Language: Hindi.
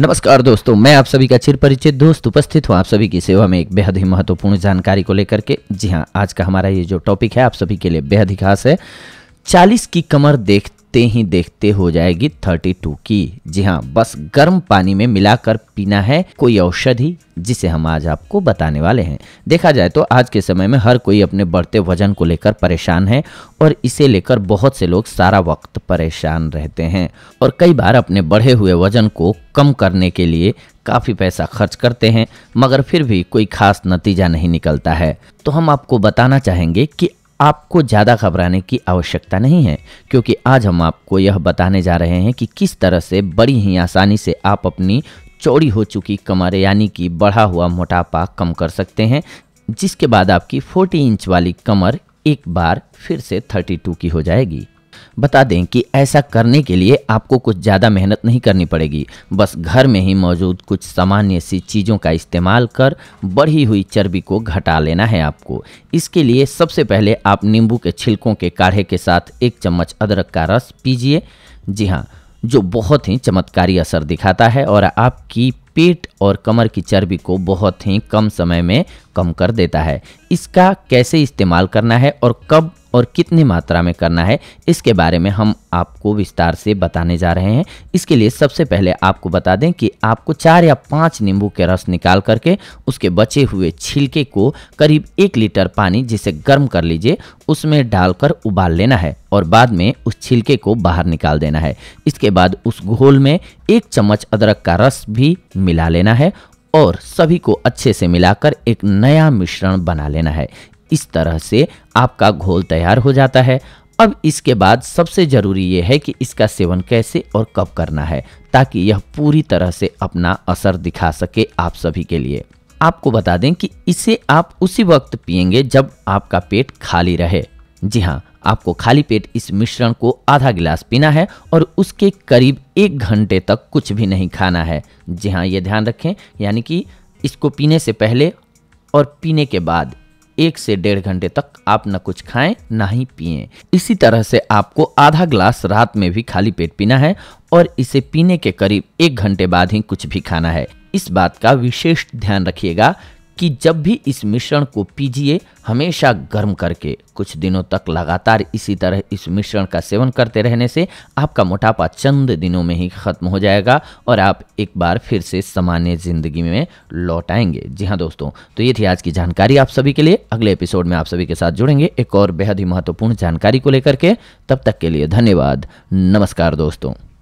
नमस्कार दोस्तों मैं आप सभी का चिर परिचित दोस्त उपस्थित हूँ आप सभी की सेवा में एक बेहद ही महत्वपूर्ण जानकारी को लेकर के जी हाँ आज का हमारा ये जो टॉपिक है आप सभी के लिए बेहद ही खास है चालीस की कमर देख देखते ही देखते हो जाएगी 32 की जी हाँ बस गर्म पानी में मिलाकर पीना है कोई औषधि जिसे हम आज आपको बताने वाले हैं देखा जाए तो आज के समय में हर कोई अपने बढ़ते वजन को लेकर परेशान है और इसे लेकर बहुत से लोग सारा वक्त परेशान रहते हैं और कई बार अपने बढ़े हुए वजन को कम करने के लिए काफ़ी पैसा खर्च करते हैं मगर फिर भी कोई खास नतीजा नहीं निकलता है तो हम आपको बताना चाहेंगे कि आपको ज़्यादा घबराने की आवश्यकता नहीं है क्योंकि आज हम आपको यह बताने जा रहे हैं कि किस तरह से बड़ी ही आसानी से आप अपनी चौड़ी हो चुकी कमर यानी कि बढ़ा हुआ मोटापा कम कर सकते हैं जिसके बाद आपकी 40 इंच वाली कमर एक बार फिर से 32 की हो जाएगी बता दें कि ऐसा करने के लिए आपको कुछ ज़्यादा मेहनत नहीं करनी पड़ेगी बस घर में ही मौजूद कुछ सामान्य सी चीज़ों का इस्तेमाल कर बढ़ी हुई चर्बी को घटा लेना है आपको इसके लिए सबसे पहले आप नींबू के छिलकों के काढ़े के साथ एक चम्मच अदरक का रस पीजिए जी हाँ जो बहुत ही चमत्कारी असर दिखाता है और आपकी पेट और कमर की चर्बी को बहुत ही कम समय में कम कर देता है इसका कैसे इस्तेमाल करना है और कब और कितनी मात्रा में करना है इसके बारे में हम आपको विस्तार से बताने जा रहे हैं इसके लिए सबसे पहले आपको बता दें कि आपको चार या पाँच नींबू के रस निकाल करके उसके बचे हुए छिलके को करीब एक लीटर पानी जिसे गर्म कर लीजिए उसमें डालकर उबाल लेना है और बाद में उस छिलके को बाहर निकाल देना है इसके बाद उस घोल में एक चम्मच अदरक का रस भी मिला लेना है और सभी को अच्छे से मिलाकर एक नया मिश्रण बना लेना है इस तरह से आपका घोल तैयार हो जाता है अब इसके बाद सबसे ज़रूरी यह है कि इसका सेवन कैसे और कब करना है ताकि यह पूरी तरह से अपना असर दिखा सके आप सभी के लिए आपको बता दें कि इसे आप उसी वक्त पियेंगे जब आपका पेट खाली रहे जी हाँ आपको खाली पेट इस मिश्रण को आधा गिलास पीना है और उसके करीब एक घंटे तक कुछ भी नहीं खाना है जी हाँ ये ध्यान रखें यानी कि इसको पीने से पहले और पीने के बाद एक से डेढ़ घंटे तक आप ना कुछ खाएं ना ही पिए इसी तरह से आपको आधा ग्लास रात में भी खाली पेट पीना है और इसे पीने के करीब एक घंटे बाद ही कुछ भी खाना है इस बात का विशेष ध्यान रखिएगा कि जब भी इस मिश्रण को पीजिए हमेशा गर्म करके कुछ दिनों तक लगातार इसी तरह इस मिश्रण का सेवन करते रहने से आपका मोटापा चंद दिनों में ही खत्म हो जाएगा और आप एक बार फिर से सामान्य ज़िंदगी में लौट आएंगे जी हाँ दोस्तों तो ये थी आज की जानकारी आप सभी के लिए अगले एपिसोड में आप सभी के साथ जुड़ेंगे एक और बेहद ही महत्वपूर्ण जानकारी को लेकर के तब तक के लिए धन्यवाद नमस्कार दोस्तों